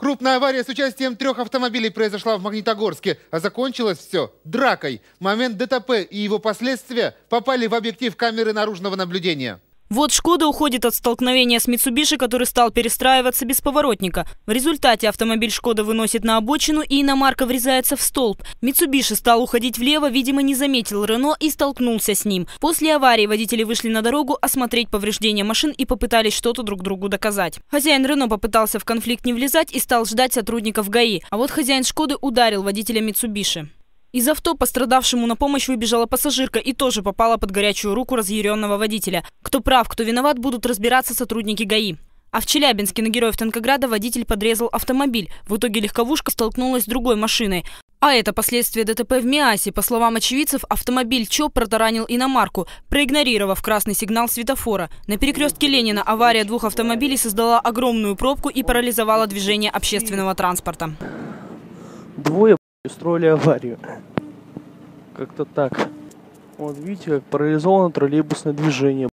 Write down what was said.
Крупная авария с участием трех автомобилей произошла в Магнитогорске, а закончилось все дракой. Момент ДТП и его последствия попали в объектив камеры наружного наблюдения. Вот «Шкода» уходит от столкновения с «Митсубиши», который стал перестраиваться без поворотника. В результате автомобиль «Шкода» выносит на обочину и иномарка врезается в столб. «Митсубиши» стал уходить влево, видимо, не заметил «Рено» и столкнулся с ним. После аварии водители вышли на дорогу осмотреть повреждения машин и попытались что-то друг другу доказать. Хозяин «Рено» попытался в конфликт не влезать и стал ждать сотрудников ГАИ. А вот хозяин «Шкоды» ударил водителя «Митсубиши». Из авто пострадавшему на помощь выбежала пассажирка и тоже попала под горячую руку разъяренного водителя. Кто прав, кто виноват, будут разбираться сотрудники ГАИ. А в Челябинске на Героев Танкограда водитель подрезал автомобиль. В итоге легковушка столкнулась с другой машиной. А это последствия ДТП в Миасе. По словам очевидцев, автомобиль ЧОП протаранил иномарку, проигнорировав красный сигнал светофора. На перекрестке Ленина авария двух автомобилей создала огромную пробку и парализовала движение общественного транспорта. Двое устроили аварию. Как-то так. Вот видите, как парализовано троллейбусное движение.